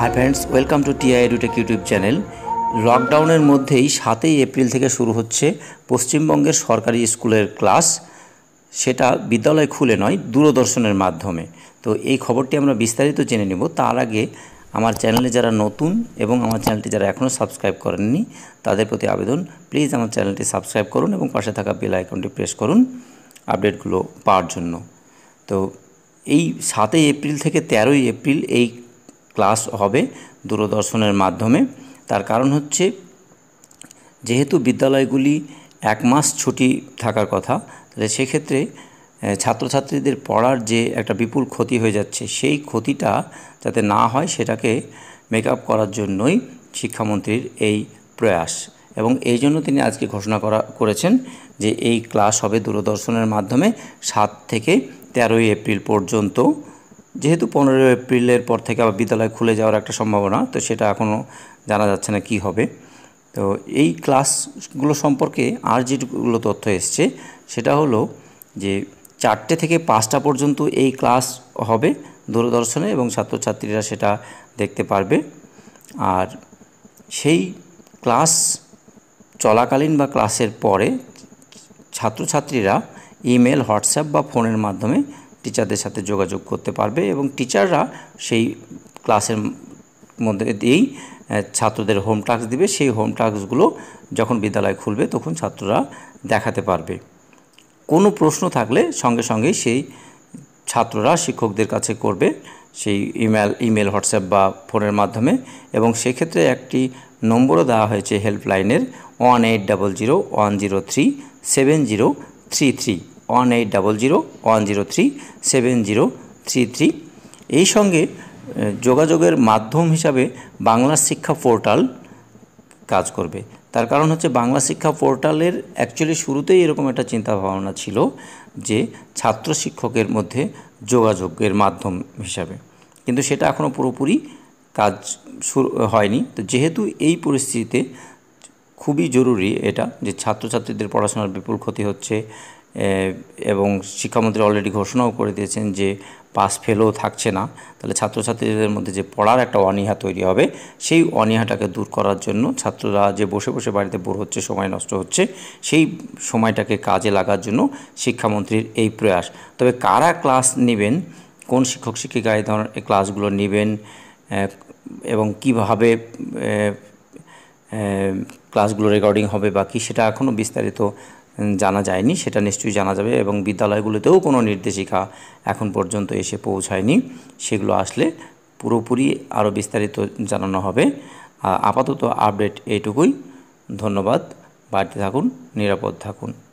high friends welcome to TI Edutech YouTube channel লকডাউনের মধ্যেই সাতই এপ্রিল থেকে শুরু হচ্ছে পশ্চিমবঙ্গের সরকারি স্কুলের ক্লাস সেটা বিদ্যালয় খুলে নয় দূরদর্শনের মাধ্যমে তো এই খবরটি আমরা বিস্তারিত জেনে নেব তার আগে আমার চ্যানেলে যারা নতুন এবং আমার চ্যানেলটি যারা এখনও সাবস্ক্রাইব করেননি তাদের প্রতি আবেদন প্লিজ আমার চ্যানেলটি সাবস্ক্রাইব করুন এবং পাশে থাকা বেল আইকনটি প্রেস করুন আপডেটগুলো পাওয়ার জন্য তো এই সাতই এপ্রিল থেকে তেরোই এপ্রিল এই ক্লাস হবে দূরদর্শনের মাধ্যমে তার কারণ হচ্ছে যেহেতু বিদ্যালয়গুলি এক মাস ছুটি থাকার কথা তাহলে সেক্ষেত্রে ছাত্রছাত্রীদের পড়ার যে একটা বিপুল ক্ষতি হয়ে যাচ্ছে সেই ক্ষতিটা যাতে না হয় সেটাকে মেক আপ করার জন্যই শিক্ষামন্ত্রীর এই প্রয়াস এবং এই জন্য তিনি আজকে ঘোষণা করা করেছেন যে এই ক্লাস হবে দূরদর্শনের মাধ্যমে সাত থেকে তেরোই এপ্রিল পর্যন্ত যেহেতু পনেরোই এপ্রিলের পর থেকে আবার বিদ্যালয় খুলে যাওয়ার একটা সম্ভাবনা তো সেটা এখনও জানা যাচ্ছে না কি হবে তো এই ক্লাসগুলো সম্পর্কে আর যেগুলো তথ্য এসছে সেটা হলো যে চারটে থেকে পাঁচটা পর্যন্ত এই ক্লাস হবে দূরদর্শনে এবং ছাত্রছাত্রীরা সেটা দেখতে পারবে আর সেই ক্লাস চলাকালীন বা ক্লাসের পরে ছাত্রছাত্রীরা ইমেল হোয়াটসঅ্যাপ বা ফোনের মাধ্যমে টিচারদের সাথে যোগাযোগ করতে পারবে এবং টিচাররা সেই ক্লাসের মধ্যে দিয়েই ছাত্রদের হোম টাস্ক দিবে সেই হোম টাস্কগুলো যখন বিদ্যালয় খুলবে তখন ছাত্ররা দেখাতে পারবে কোনো প্রশ্ন থাকলে সঙ্গে সঙ্গেই সেই ছাত্ররা শিক্ষকদের কাছে করবে সেই ইমেল ইমেল হোয়াটসঅ্যাপ বা ফোনের মাধ্যমে এবং সেক্ষেত্রে একটি নম্বরও দেওয়া হয়েছে হেল্পলাইনের one eight double zero one zero three seven zero three three one eight double zero one zero three seven zero three three এই সঙ্গে যোগাযোগের মাধ্যম হিসাবে বাংলা শিক্ষা পোর্টাল কাজ করবে তার কারণ হচ্ছে বাংলা শিক্ষা পোর্টালের অ্যাকচুয়ালি শুরুতেই এরকম একটা চিন্তা ভাবনা ছিল যে ছাত্র শিক্ষকের মধ্যে যোগাযোগের মাধ্যম হিসাবে কিন্তু সেটা এখনও পুরোপুরি কাজ শুরু হয়নি তো যেহেতু এই পরিস্থিতিতে খুবই জরুরি এটা যে ছাত্রছাত্রীদের পড়াশোনার বিপুল ক্ষতি হচ্ছে এবং শিক্ষামন্ত্রী অলরেডি ঘোষণাও করে দিয়েছেন যে পাস ফেলও থাকছে না তাহলে ছাত্রছাত্রীদের মধ্যে যে পড়ার একটা অনীহা তৈরি হবে সেই অনীহাটাকে দূর করার জন্য ছাত্ররা যে বসে বসে বাড়িতে বোর হচ্ছে সময় নষ্ট হচ্ছে সেই সময়টাকে কাজে লাগার জন্য শিক্ষামন্ত্রীর এই প্রয়াস তবে কারা ক্লাস নেবেন কোন শিক্ষক শিক্ষিকা এই ধরনের ক্লাসগুলো নেবেন এবং কিভাবে ক্লাসগুলো রেকর্ডিং হবে বা কি সেটা এখনও বিস্তারিত জানা যায়নি সেটা নিশ্চয়ই জানা যাবে এবং বিদ্যালয়গুলোতেও কোনো নির্দেশিকা এখন পর্যন্ত এসে পৌঁছায়নি সেগুলো আসলে পুরোপুরি আরও বিস্তারিত জানানো হবে আপাতত আপডেট এইটুকুই ধন্যবাদ বাড়তে থাকুন নিরাপদ থাকুন